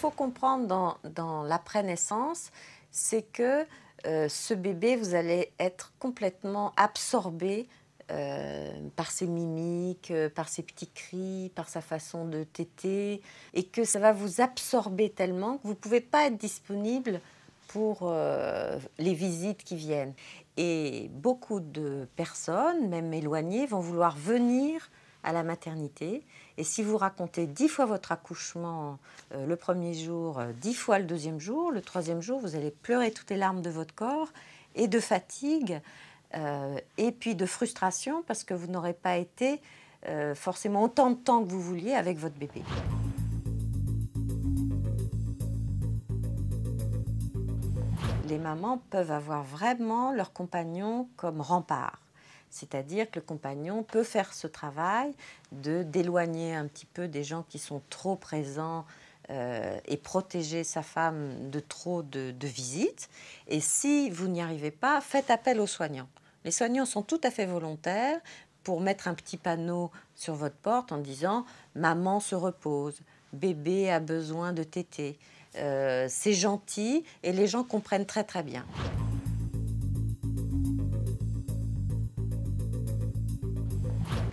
faut comprendre dans, dans l'après-naissance, c'est que euh, ce bébé, vous allez être complètement absorbé euh, par ses mimiques, euh, par ses petits cris, par sa façon de téter, et que ça va vous absorber tellement que vous ne pouvez pas être disponible pour les visites qui viennent. Et beaucoup de personnes, même éloignées, vont vouloir venir à la maternité. Et si vous racontez dix fois votre accouchement euh, le premier jour, euh, dix fois le deuxième jour, le troisième jour, vous allez pleurer toutes les larmes de votre corps et de fatigue euh, et puis de frustration parce que vous n'aurez pas été forcément autant de temps que vous vouliez avec votre bébé. Les mamans peuvent avoir vraiment leur compagnon comme rempart. C'est-à-dire que le compagnon peut faire ce travail de d'éloigner un petit peu des gens qui sont trop présents euh, et protéger sa femme de trop de, visites. Et si vous n'y arrivez pas, faites appel aux soignants. Les soignants sont tout à fait volontaires pour mettre un petit panneau sur votre porte en disant Maman se repose, bébé a besoin de téter. Euh, c'est gentil et les gens comprennent très très bien.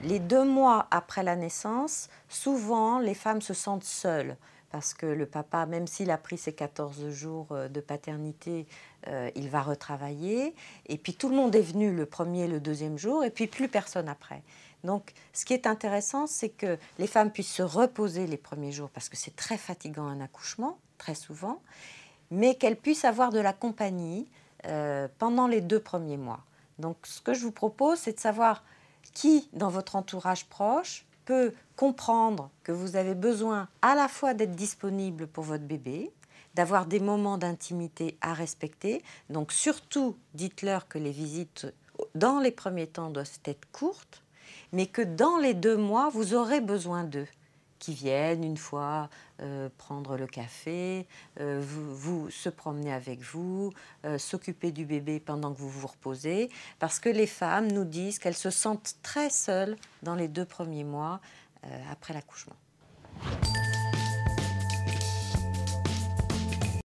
Les deux mois après la naissance, souvent les femmes se sentent seules parce que le papa, même s'il a pris ses 14 jours euh, de paternité, euh, il va retravailler. Et puis tout le monde est venu le premier, le deuxième jour, et puis plus personne après. Donc ce qui est intéressant, c'est que les femmes puissent se reposer les premiers jours, parce que c'est très fatigant un accouchement, très souvent, mais qu'elles puissent avoir de la compagnie euh, pendant les deux premiers mois. Donc ce que je vous propose, c'est de savoir qui, dans votre entourage proche, peut comprendre que vous avez besoin à la fois d'être disponible pour votre bébé, d'avoir des moments d'intimité à respecter. Donc surtout, dites-leur que les visites dans les premiers temps doivent être courtes, mais que dans les deux mois, vous aurez besoin d'eux qui viennent une fois euh, prendre le café, euh, vous, se promener avec vous, euh, s'occuper du bébé pendant que vous vous reposez, parce que les femmes nous disent qu'elles se sentent très seules dans les deux premiers mois après l'accouchement.